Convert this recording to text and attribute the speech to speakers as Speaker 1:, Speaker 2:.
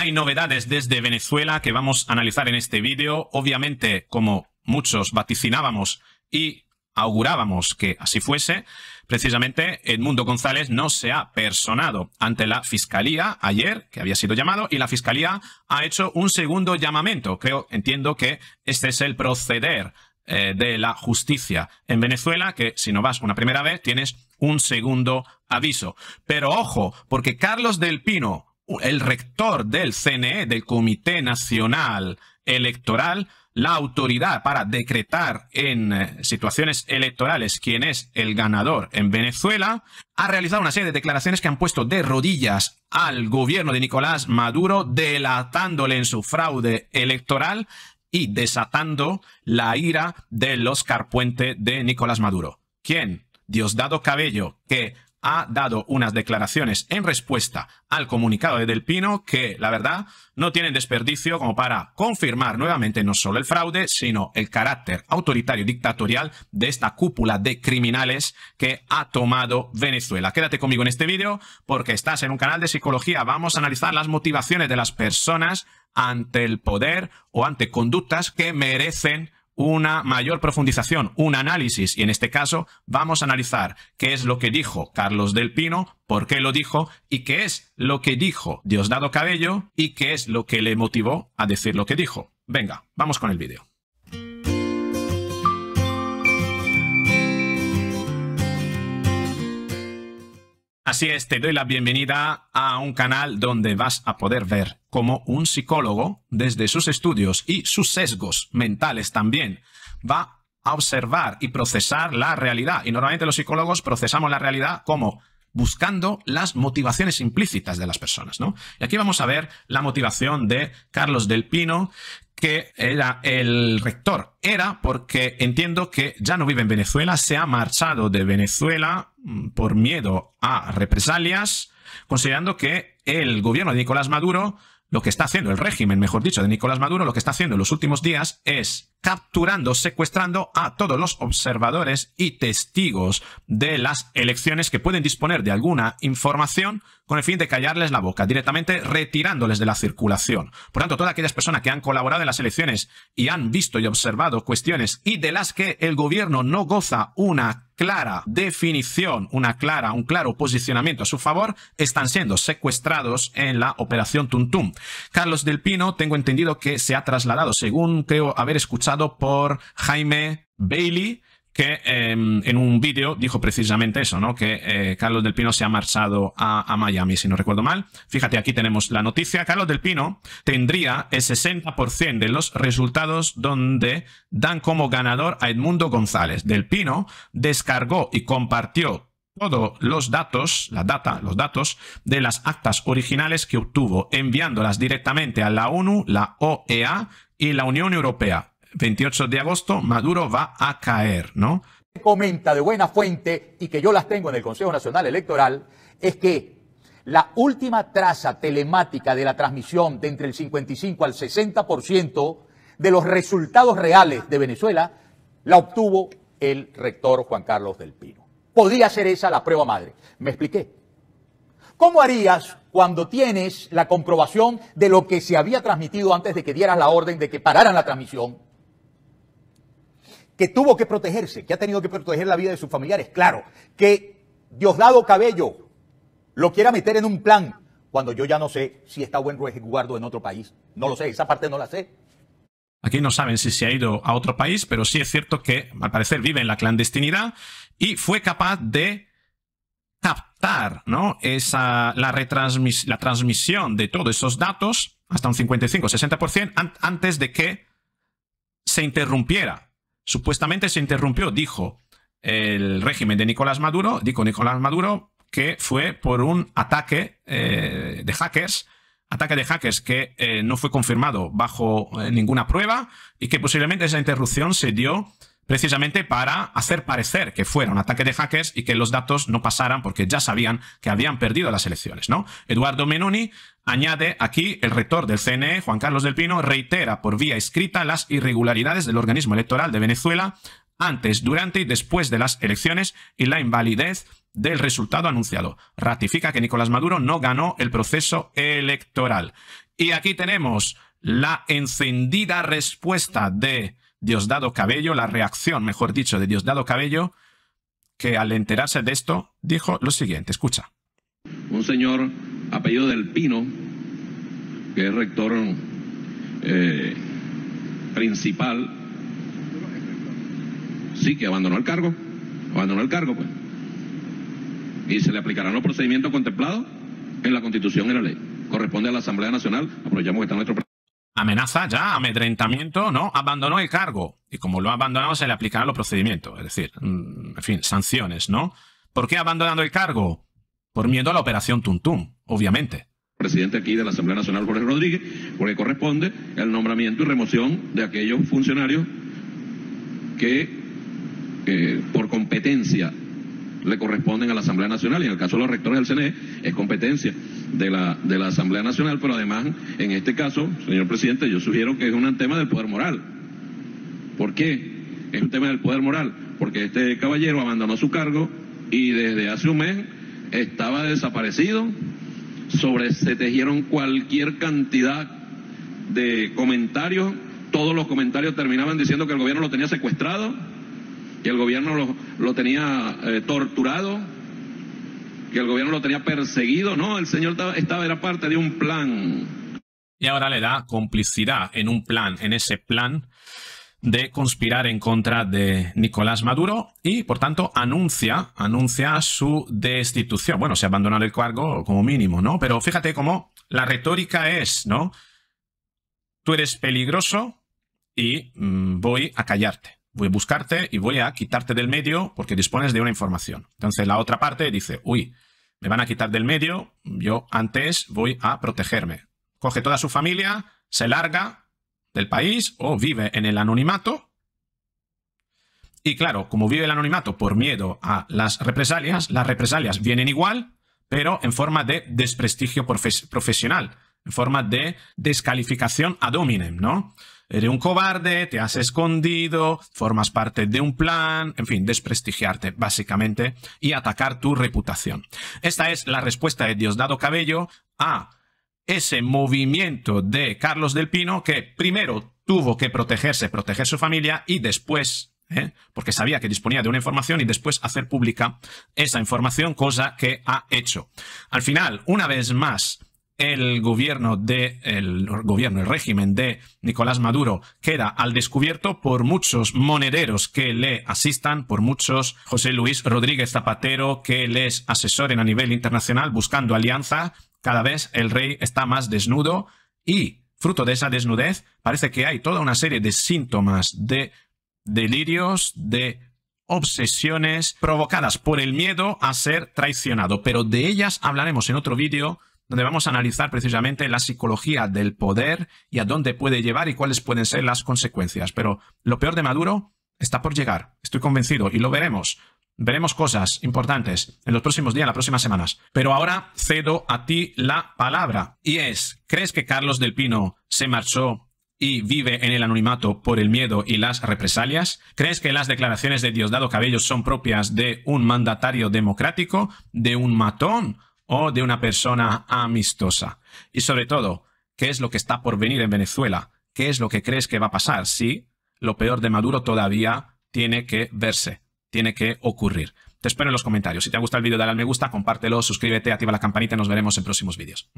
Speaker 1: Hay novedades desde Venezuela que vamos a analizar en este vídeo. Obviamente, como muchos vaticinábamos y augurábamos que así fuese, precisamente Edmundo González no se ha personado ante la Fiscalía ayer, que había sido llamado, y la Fiscalía ha hecho un segundo llamamiento. Creo, entiendo que este es el proceder eh, de la justicia en Venezuela, que si no vas una primera vez tienes un segundo aviso. Pero ojo, porque Carlos del Pino, el rector del CNE, del Comité Nacional Electoral, la autoridad para decretar en eh, situaciones electorales quién es el ganador en Venezuela, ha realizado una serie de declaraciones que han puesto de rodillas al gobierno de Nicolás Maduro, delatándole en su fraude electoral y desatando la ira del Oscar Puente de Nicolás Maduro. ¿Quién? Diosdado Cabello, que ha dado unas declaraciones en respuesta al comunicado de Del Pino que, la verdad, no tienen desperdicio como para confirmar nuevamente no solo el fraude, sino el carácter autoritario y dictatorial de esta cúpula de criminales que ha tomado Venezuela. Quédate conmigo en este vídeo porque estás en un canal de psicología. Vamos a analizar las motivaciones de las personas ante el poder o ante conductas que merecen una mayor profundización, un análisis, y en este caso vamos a analizar qué es lo que dijo Carlos del Pino, por qué lo dijo y qué es lo que dijo Diosdado Cabello y qué es lo que le motivó a decir lo que dijo. Venga, vamos con el vídeo. Así es, te doy la bienvenida a un canal donde vas a poder ver cómo un psicólogo, desde sus estudios y sus sesgos mentales también, va a observar y procesar la realidad. Y normalmente los psicólogos procesamos la realidad como buscando las motivaciones implícitas de las personas, ¿no? Y aquí vamos a ver la motivación de Carlos del Pino, que era el rector. Era porque entiendo que ya no vive en Venezuela, se ha marchado de Venezuela mm, por miedo a represalias, considerando que el gobierno de Nicolás Maduro, lo que está haciendo el régimen, mejor dicho, de Nicolás Maduro, lo que está haciendo en los últimos días es capturando, secuestrando a todos los observadores y testigos de las elecciones que pueden disponer de alguna información con el fin de callarles la boca, directamente retirándoles de la circulación. Por tanto, todas aquellas personas que han colaborado en las elecciones y han visto y observado cuestiones y de las que el gobierno no goza una clara definición, una clara, un claro posicionamiento a su favor, están siendo secuestrados en la operación Tuntum. Carlos del Pino, tengo entendido que se ha trasladado, según creo haber escuchado por Jaime Bailey, que em, en un vídeo dijo precisamente eso, ¿no? Que eh, Carlos del Pino se ha marchado a, a, Miami, si no recuerdo mal. Fíjate, aquí tenemos la noticia. Carlos del Pino tendría el 60% de los resultados donde dan como ganador a Edmundo González. Del Pino descargó y compartió todos los datos, la data, los datos de las actas originales que obtuvo, enviándolas directamente a la ONU, la OEA y la Unión Europea 28 de agosto, Maduro va a caer, ¿no? Comenta de buena fuente y que yo las tengo en el Consejo Nacional Electoral, es que la última traza telemática de la transmisión de entre el 55 al 60% de los resultados reales de Venezuela la obtuvo el rector Juan Carlos del Pino. Podría ser esa la prueba madre. Me expliqué. ¿Cómo harías cuando tienes la comprobación de lo que se había transmitido antes de que dieras la orden de que pararan la transmisión? que tuvo que protegerse, que ha tenido que proteger la vida de sus familiares, claro, que Diosdado Cabello lo quiera meter en un plan cuando yo ya no sé si está buen resguardo en otro país. No lo sé, esa parte no la sé. Aquí no saben si se ha ido a otro país, pero sí es cierto que al parecer vive en la clandestinidad y fue capaz de captar ¿no? Esa, la, retransmis la transmisión de todos esos datos hasta un 55-60% antes de que se interrumpiera Supuestamente se interrumpió, dijo el régimen de Nicolás Maduro, dijo Nicolás Maduro, que fue por un ataque eh, de hackers, ataque de hackers que eh, no fue confirmado bajo eh, ninguna prueba y que posiblemente esa interrupción se dio precisamente para hacer parecer que fuera un ataque de hackers y que los datos no pasaran porque ya sabían que habían perdido las elecciones, ¿no? Eduardo Menoni añade aquí el rector del CNE, Juan Carlos del Pino, reitera por vía escrita las irregularidades del organismo electoral de Venezuela antes, durante y después de las elecciones y la invalidez del resultado anunciado. Ratifica que Nicolás Maduro no ganó el proceso electoral. Y aquí tenemos la encendida respuesta de Diosdado Cabello, la reacción, mejor dicho, de Diosdado Cabello, que al enterarse de esto dijo lo siguiente, escucha.
Speaker 2: Un señor apellido del Pino, que es rector eh, principal, sí, que abandonó el cargo, abandonó el cargo, pues. Y se le aplicarán los procedimientos contemplados en la Constitución y la ley. Corresponde a la Asamblea Nacional, aprovechamos que está nuestro amenaza ya,
Speaker 1: amedrentamiento, ¿no? Abandonó el cargo. Y como lo ha abandonado, se le aplicarán los procedimientos, es decir, mm, en fin, sanciones, ¿no? ¿Por qué abandonando el
Speaker 2: cargo? Por miedo a la operación Tuntum, obviamente. Presidente aquí de la Asamblea Nacional, Jorge Rodríguez, porque corresponde el nombramiento y remoción de aquellos funcionarios que eh, por competencia le corresponden a la Asamblea Nacional, y en el caso de los rectores del CNE es competencia de la, de la Asamblea Nacional, pero además, en este caso, señor presidente, yo sugiero que es un tema del poder moral. ¿Por qué? Es un tema del poder moral, porque este caballero abandonó su cargo y desde hace un mes estaba desaparecido, sobre se tejieron cualquier cantidad de comentarios, todos los comentarios terminaban diciendo que el gobierno lo tenía secuestrado, y el gobierno lo, lo tenía eh, torturado, que el gobierno lo tenía perseguido. No, el señor estaba, era parte de un plan.
Speaker 1: Y ahora le da complicidad en un plan, en ese plan de conspirar en contra de Nicolás Maduro y, por tanto, anuncia, anuncia su destitución. Bueno, se abandonado el cargo como mínimo, ¿no? Pero fíjate cómo la retórica es, ¿no? Tú eres peligroso y mm, voy a callarte voy a buscarte y voy a quitarte del medio porque dispones de una información. Entonces la otra parte dice, uy, me van a quitar del medio, yo antes voy a protegerme. Coge toda su familia, se larga del país o vive en el anonimato. Y claro, como vive el anonimato por miedo a las represalias, las represalias vienen igual, pero en forma de desprestigio profesional, en forma de descalificación ad hominem, ¿no? eres un cobarde, te has escondido, formas parte de un plan, en fin, desprestigiarte básicamente y atacar tu reputación. Esta es la respuesta de Diosdado Cabello a ese movimiento de Carlos del Pino que primero tuvo que protegerse, proteger su familia y después ¿eh? porque sabía que disponía de una información y después hacer pública esa información, cosa que ha hecho. Al final, una vez más, el gobierno de gobierno, el régimen de Nicolás Maduro queda al descubierto por muchos monederos que le asistan, por muchos José Luis Rodríguez Zapatero que les asesoren a nivel internacional buscando alianza. Cada vez el rey está más desnudo y fruto de esa desnudez parece que hay toda una serie de síntomas de delirios, de obsesiones provocadas por el miedo a ser traicionado, pero de ellas hablaremos en otro vídeo donde vamos a analizar precisamente la psicología del poder y a dónde puede llevar y cuáles pueden ser las consecuencias. Pero lo peor de Maduro está por llegar, estoy convencido, y lo veremos. Veremos cosas importantes en los próximos días, en las próximas semanas. Pero ahora cedo a ti la palabra. Y es, ¿crees que Carlos del Pino se marchó y vive en el anonimato por el miedo y las represalias? ¿Crees que las declaraciones de Diosdado Cabello son propias de un mandatario democrático, de un matón? o de una persona amistosa. Y sobre todo, ¿qué es lo que está por venir en Venezuela? ¿Qué es lo que crees que va a pasar si lo peor de Maduro todavía tiene que verse, tiene que ocurrir? Te espero en los comentarios. Si te ha gustado el vídeo, dale al me gusta,
Speaker 2: compártelo, suscríbete, activa la campanita y nos veremos en próximos vídeos.